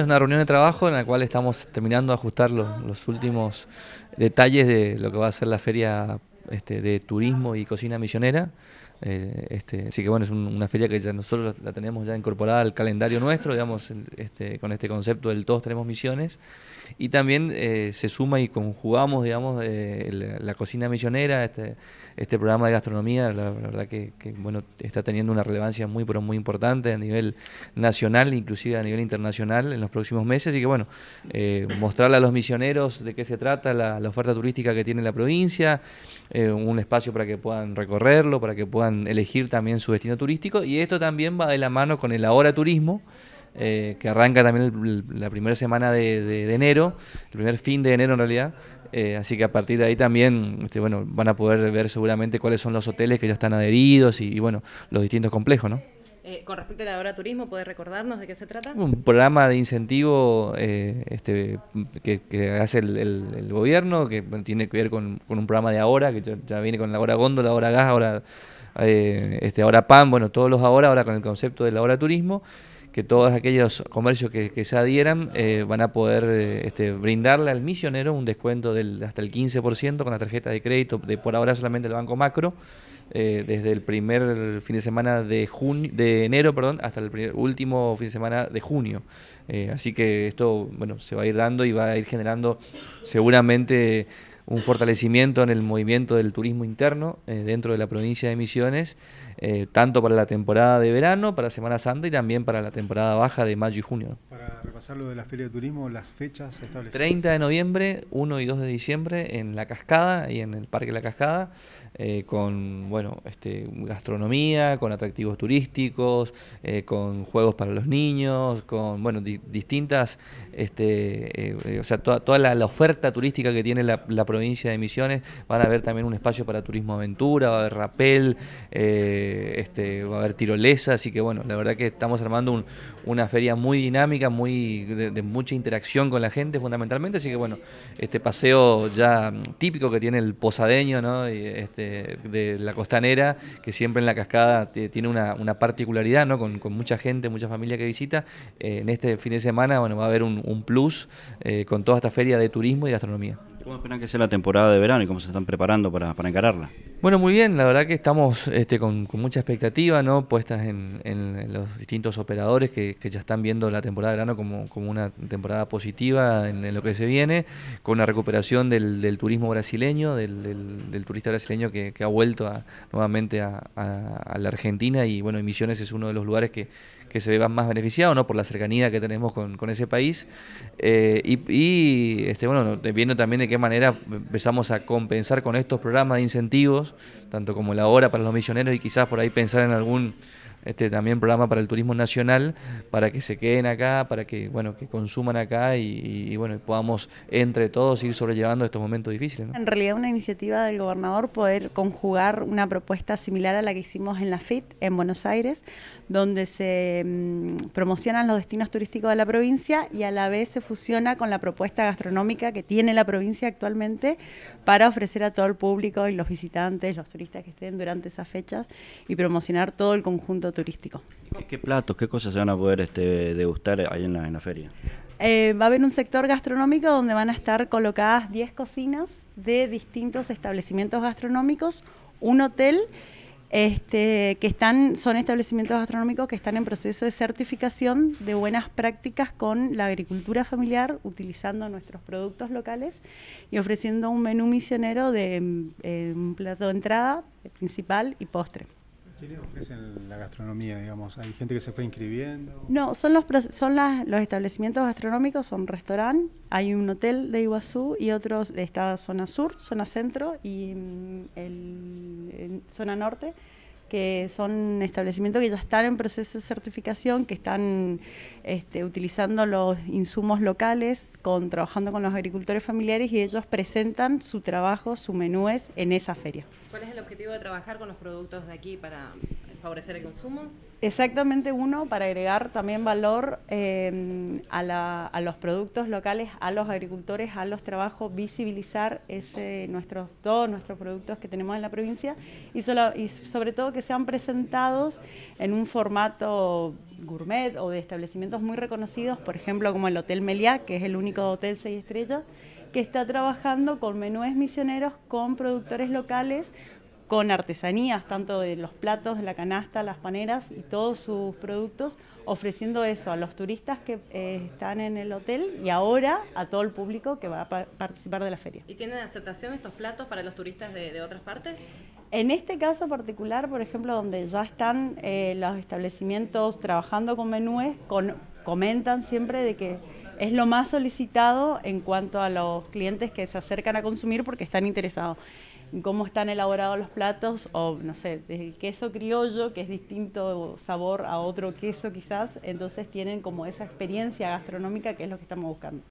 Es una reunión de trabajo en la cual estamos terminando de ajustar los, últimos detalles de lo que va a ser la feria este, de turismo y cocina misionera. Eh, este, así que bueno, es una feria que ya nosotros la, tenemos ya incorporada al calendario nuestro, digamos, este, con este concepto del todos tenemos misiones. Y también eh, se suma y conjugamos, digamos, eh, la, cocina misionera, este, este, programa de gastronomía, la, verdad que, bueno, está teniendo una relevancia muy, pero muy importante a nivel nacional, inclusive a nivel internacional en los próximos meses. Y que bueno, mostrarle a los misioneros de qué se trata la, oferta turística que tiene la provincia, un espacio para que puedan recorrerlo, para que puedan elegir también su destino turístico. Y esto también va de la mano con el Ahora Turismo, eh, que arranca también la primera semana de, de, enero, el primer fin de enero en realidad. Eh, así que a partir de ahí también este, bueno, van a poder ver seguramente cuáles son los hoteles que ya están adheridos y, y bueno, los distintos complejos, ¿no? Eh, con respecto a la hora turismo, ¿puede recordarnos de qué se trata? Un programa de incentivo eh, este, que, hace el, gobierno, que tiene que ver con, un programa de ahora, que ya, viene con la hora góndola, hora gas, ahora, eh, este, ahora pan, bueno, todos los ahora, ahora con el concepto de la hora turismo que todos aquellos comercios que, se adhieran eh, van a poder eh, este, brindarle al misionero un descuento del hasta el 15% con la tarjeta de crédito, de por ahora solamente el Banco Macro, eh, desde el primer fin de semana de junio, de enero, perdón, hasta el primer, último fin de semana de junio. así que esto, bueno, se va a ir dando y va a ir generando seguramente un fortalecimiento en el movimiento del turismo interno eh, dentro de la provincia de Misiones, eh, tanto para la temporada de verano, para Semana Santa y también para la temporada baja de mayo y junio. Para repasar lo de la Feria de Turismo, las fechas establecidas. 30 de noviembre, 1 y 2 de diciembre en La Cascada y en el Parque La Cascada, eh, con bueno, este, gastronomía, con atractivos turísticos, con juegos para los niños, con bueno, distintas, este, o sea, toda, la, oferta turística que tiene la provincia provincia de Misiones, van a haber también un espacio para turismo aventura, va a haber rapel, eh, este, va a haber tirolesa, así que bueno, la verdad que estamos armando una feria muy dinámica, muy de, mucha interacción con la gente fundamentalmente, así que bueno, este paseo ya típico que tiene el posadeño este, de la costanera, que siempre en la cascada tiene una, particularidad con, mucha gente, mucha familia que visita, eh, en este fin de semana bueno, va a haber un, plus eh, con toda esta feria de turismo y gastronomía. ¿Cómo esperan que sea la temporada de verano y cómo se están preparando para, para encararla? Bueno, muy bien, la verdad que estamos este, con, mucha expectativa, ¿no? Puestas en, los distintos operadores que, ya están viendo la temporada de verano como, una temporada positiva en, lo que se viene, con la recuperación del, turismo brasileño, del, turista brasileño que, ha vuelto nuevamente a, la Argentina y bueno, Misiones es uno de los lugares que, se ve más beneficiado, ¿no? Por la cercanía que tenemos con, ese país. Eh, y, y este, bueno, viendo también de qué manera empezamos a compensar con estos programas de incentivos tanto como la hora para los misioneros y quizás por ahí pensar en algún este también programa para el turismo nacional, para que se queden acá, para que bueno que consuman acá y, bueno podamos entre todos ir sobrellevando estos momentos difíciles. En realidad una iniciativa del gobernador poder conjugar una propuesta similar a la que hicimos en la FIT en Buenos Aires, donde se mm, promocionan los destinos turísticos de la provincia y a la vez se fusiona con la propuesta gastronómica que tiene la provincia actualmente para ofrecer a todo el público y los visitantes, los turistas que estén durante esas fechas y promocionar todo el conjunto turístico. ¿Qué, platos, qué cosas se van a poder este, degustar ahí en la, feria? Eh, va a haber un sector gastronómico donde van a estar colocadas 10 cocinas de distintos establecimientos gastronómicos, un hotel este, que están, son establecimientos gastronómicos que están en proceso de certificación de buenas prácticas con la agricultura familiar, utilizando nuestros productos locales y ofreciendo un menú misionero de mm, eh, un plato de entrada principal y postre. ¿Quiénes ofrecen la gastronomía, digamos? ¿Hay gente que se fue inscribiendo? No, son los son las, los establecimientos gastronómicos, son restaurantes, hay un hotel de Iguazú y otros de esta zona sur, zona centro y mm, zona norte que son establecimientos que ya están en proceso de certificación, que están este, utilizando los insumos locales, con, trabajando con los agricultores familiares y ellos presentan su trabajo, su menúes en esa feria. ¿Cuál es el objetivo de trabajar con los productos de aquí para favorecer el consumo? Exactamente uno, para agregar también valor eh, a, los productos locales, a los agricultores, a los trabajos, visibilizar ese, nuestros, todos nuestros productos que tenemos en la provincia y, y sobre todo que sean presentados en un formato gourmet o de establecimientos muy reconocidos, por ejemplo como el Hotel Meliá, que es el único hotel seis estrellas, que está trabajando con menúes misioneros, con productores locales, con artesanías, tanto de los platos, de la canasta, las paneras y todos sus productos, ofreciendo eso a los turistas que eh, están en el hotel y ahora a todo el público que va a participar de la feria. ¿Y tienen aceptación estos platos para los turistas de, otras partes? En este caso particular, por ejemplo, donde ya están eh, los establecimientos trabajando con menúes, comentan siempre de que es lo más solicitado en cuanto a los clientes que se acercan a consumir porque están interesados cómo están elaborados los platos o no sé, del queso criollo que es distinto sabor a otro queso quizás, entonces tienen como esa experiencia gastronómica que es lo que estamos buscando.